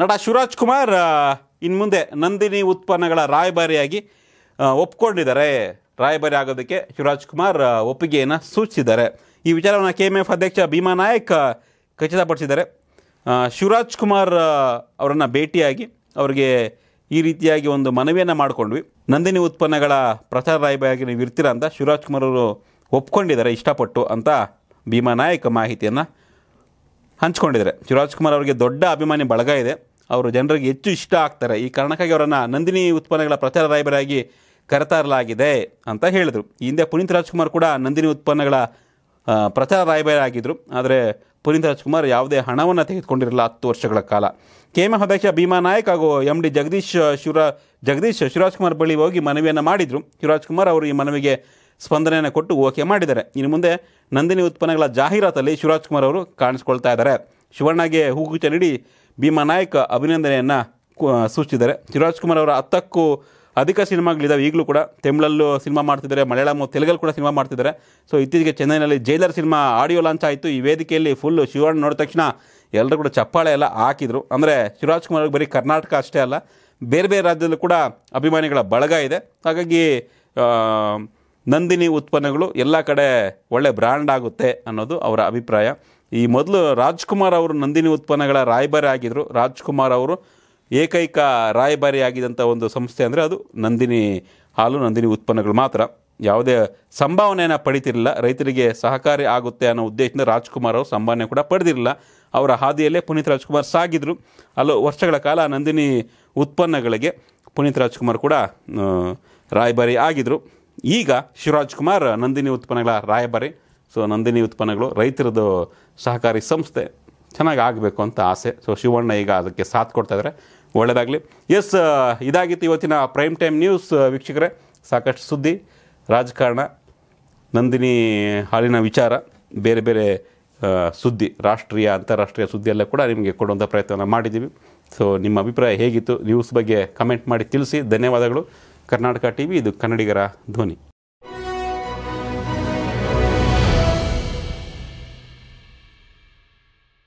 ನಟ ಶಿವರಾಜ್ ಕುಮಾರ್ ಇನ್ನು ಮುಂದೆ ನಂದಿನಿ ಉತ್ಪನ್ನಗಳ ರಾಯಭಾರಿಯಾಗಿ ಒಪ್ಕೊಂಡಿದ್ದಾರೆ ರಾಯಭಾರಿ ಆಗೋದಕ್ಕೆ ಶಿವರಾಜ್ ಕುಮಾರ್ ಒಪ್ಪಿಗೆಯನ್ನು ಸೂಚಿಸಿದ್ದಾರೆ ಈ ವಿಚಾರವನ್ನು ಕೆ ಎಮ್ ಎಫ್ ಅಧ್ಯಕ್ಷ ಭೀಮಾ ನಾಯಕ್ ಖಚಿತಪಡಿಸಿದ್ದಾರೆ ಶಿವರಾಜ್ ಕುಮಾರ್ ಅವರನ್ನು ಭೇಟಿಯಾಗಿ ಅವರಿಗೆ ಈ ರೀತಿಯಾಗಿ ಒಂದು ಮನವಿಯನ್ನು ಮಾಡಿಕೊಂಡ್ವಿ ನಂದಿನಿ ಉತ್ಪನ್ನಗಳ ಪ್ರಚಾರ ರಾಯಭಾರಿಯಾಗಿ ನೀವು ಇರ್ತೀರ ಅಂತ ಶಿವರಾಜ್ ಕುಮಾರ್ ಅವರು ಒಪ್ಕೊಂಡಿದ್ದಾರೆ ಇಷ್ಟಪಟ್ಟು ಅಂತ ಭೀಮಾ ನಾಯಕ್ ಮಾಹಿತಿಯನ್ನು ಹಂಚ್ಕೊಂಡಿದ್ದಾರೆ ಕುಮಾರ್ ಅವರಿಗೆ ದೊಡ್ಡ ಅಭಿಮಾನಿ ಬಳಗ ಇದೆ ಅವರು ಜನರಿಗೆ ಹೆಚ್ಚು ಇಷ್ಟ ಆಗ್ತಾರೆ ಈ ಕಾರಣಕ್ಕಾಗಿ ಅವರನ್ನು ನಂದಿನಿ ಉತ್ಪನ್ನಗಳ ಪ್ರಚಾರ ರಾಯಬರಾಗಿ ಕರೆತರಲಾಗಿದೆ ಅಂತ ಹೇಳಿದರು ಈ ಹಿಂದೆ ಪುನೀತ್ ರಾಜ್ಕುಮಾರ್ ಕೂಡ ನಂದಿನಿ ಉತ್ಪನ್ನಗಳ ಪ್ರಚಾರ ರಾಯಬರಾಗಿದ್ದರು ಆದರೆ ಪುನೀತ್ ರಾಜ್ಕುಮಾರ್ ಯಾವುದೇ ಹಣವನ್ನು ತೆಗೆದುಕೊಂಡಿರಲಿಲ್ಲ ಹತ್ತು ವರ್ಷಗಳ ಕಾಲ ಕೆಎಂಎಫ್ ಅಧ್ಯಕ್ಷ ಭೀಮಾ ನಾಯಕ್ ಹಾಗೂ ಎಂ ಡಿ ಜಗದೀಶ್ ಶಿವರಾ ಜಗದೀಶ್ ಶಿವರಾಜ್ಕುಮಾರ್ ಬಳಿ ಹೋಗಿ ಮನವಿಯನ್ನು ಮಾಡಿದರು ಶಿವರಾಜ್ಕುಮಾರ್ ಅವರು ಈ ಮನವಿಗೆ ಸ್ಪಂದನೆಯನ್ನು ಕೊಟ್ಟು ಓಕೆ ಮಾಡಿದ್ದಾರೆ ಇನ್ನು ಮುಂದೆ ನಂದಿನಿ ಉತ್ಪನ್ನಗಳ ಜಾಹೀರಾತಲ್ಲಿ ಶಿವರಾಜ್ ಕುಮಾರ್ ಅವರು ಕಾಣಿಸ್ಕೊಳ್ತಾ ಇದ್ದಾರೆ ಶಿವಣ್ಣಗೆ ಹೂಗುಚ್ಚ ನೀಡಿ ಭೀಮಾ ನಾಯಕ ಅಭಿನಂದನೆಯನ್ನು ಸೂಚಿಸಿದ್ದಾರೆ ಶಿವರಾಜ್ ಕುಮಾರ್ ಅವರ ಹತ್ತಕ್ಕೂ ಅಧಿಕ ಸಿನಿಮಾಗಳಿದ್ದಾವೆ ಈಗಲೂ ಕೂಡ ತಮಿಳಲ್ಲೂ ಸಿನಿಮಾ ಮಾಡ್ತಿದ್ದಾರೆ ಮಲಯಾಳಂ ತೆಲುಗಲ್ಲಿ ಕೂಡ ಸಿನಿಮಾ ಮಾಡ್ತಿದ್ದಾರೆ ಸೊ ಇತ್ತೀಚೆಗೆ ಚೆನ್ನೈನಲ್ಲಿ ಜೈಲರ್ ಸಿನಿಮಾ ಆಡಿಯೋ ಲಾಂಚ್ ಆಯಿತು ಈ ವೇದಿಕೆಯಲ್ಲಿ ಫುಲ್ಲು ಶಿವಣ್ಣ ನೋಡಿದ ತಕ್ಷಣ ಎಲ್ಲರೂ ಕೂಡ ಚಪ್ಪಾಳೆ ಎಲ್ಲ ಹಾಕಿದರು ಅಂದರೆ ಶಿವರಾಜ್ ಕುಮಾರ್ ಬರೀ ಕರ್ನಾಟಕ ಅಷ್ಟೇ ಅಲ್ಲ ಬೇರೆ ಬೇರೆ ರಾಜ್ಯದಲ್ಲೂ ಕೂಡ ಅಭಿಮಾನಿಗಳ ಬಳಗ ಇದೆ ಹಾಗಾಗಿ ನಂದಿನಿ ಉತ್ಪನ್ನಗಳು ಎಲ್ಲ ಕಡೆ ಒಳ್ಳೆ ಬ್ರ್ಯಾಂಡ್ ಆಗುತ್ತೆ ಅನ್ನೋದು ಅವರ ಅಭಿಪ್ರಾಯ ಈ ಮೊದಲು ರಾಜ್ಕುಮಾರ್ ಅವರು ನಂದಿನಿ ಉತ್ಪನ್ನಗಳ ರಾಯಭಾರಿ ಆಗಿದ್ದರು ರಾಜ್ಕುಮಾರ್ ಅವರು ಏಕೈಕ ರಾಯಭಾರಿ ಆಗಿದ್ದಂಥ ಒಂದು ಸಂಸ್ಥೆ ಅಂದರೆ ಅದು ನಂದಿನಿ ಹಾಲು ನಂದಿನಿ ಉತ್ಪನ್ನಗಳು ಮಾತ್ರ ಯಾವುದೇ ಸಂಭಾವನೆಯನ್ನು ಪಡಿತಿರಲಿಲ್ಲ ರೈತರಿಗೆ ಸಹಕಾರಿ ಆಗುತ್ತೆ ಅನ್ನೋ ಉದ್ದೇಶದಿಂದ ರಾಜ್ಕುಮಾರ್ ಅವರು ಸಂಭಾವನೆ ಕೂಡ ಪಡೆದಿರಲಿಲ್ಲ ಅವರ ಹಾದಿಯಲ್ಲೇ ಪುನೀತ್ ರಾಜ್ಕುಮಾರ್ ಸಾಗಿದ್ರು ಅಲ್ಲೂ ವರ್ಷಗಳ ಕಾಲ ನಂದಿನಿ ಉತ್ಪನ್ನಗಳಿಗೆ ಪುನೀತ್ ರಾಜ್ಕುಮಾರ್ ಕೂಡ ರಾಯಭಾರಿ ಆಗಿದ್ದರು ಈಗ ಶಿವರಾಜ್ ಕುಮಾರ್ ನಂದಿನಿ ಉತ್ಪನ್ನಗಳ ರಾಯಭಾರಿ ಸೊ ನಂದಿನಿ ಉತ್ಪನ್ನಗಳು ರೈತರದ್ದು ಸಹಕಾರಿ ಸಂಸ್ಥೆ ಚೆನ್ನಾಗಿ ಆಗಬೇಕು ಅಂತ ಆಸೆ ಸೊ ಶಿವಣ್ಣ ಈಗ ಅದಕ್ಕೆ ಸಾಥ್ ಇದ್ದಾರೆ ಒಳ್ಳೆಯದಾಗಲಿ ಎಸ್ ಇದಾಗಿತ್ತು ಇವತ್ತಿನ ಪ್ರೈಮ್ ಟೈಮ್ ನ್ಯೂಸ್ ವೀಕ್ಷಕರೇ ಸಾಕಷ್ಟು ಸುದ್ದಿ ರಾಜಕಾರಣ ನಂದಿನಿ ಹಾಲಿನ ವಿಚಾರ ಬೇರೆ ಬೇರೆ ಸುದ್ದಿ ರಾಷ್ಟ್ರೀಯ ಅಂತಾರಾಷ್ಟ್ರೀಯ ಸುದ್ದಿಯಲ್ಲೇ ಕೂಡ ನಿಮಗೆ ಕೊಡುವಂಥ ಪ್ರಯತ್ನವನ್ನು ಮಾಡಿದ್ದೀವಿ ಸೊ ನಿಮ್ಮ ಅಭಿಪ್ರಾಯ ಹೇಗಿತ್ತು ನ್ಯೂಸ್ ಬಗ್ಗೆ ಕಮೆಂಟ್ ಮಾಡಿ ತಿಳಿಸಿ ಧನ್ಯವಾದಗಳು ಕರ್ನಾಟಕ ಟಿ ವಿ ಇದು ಕನ್ನಡಿಗರ ಧ್ವನಿ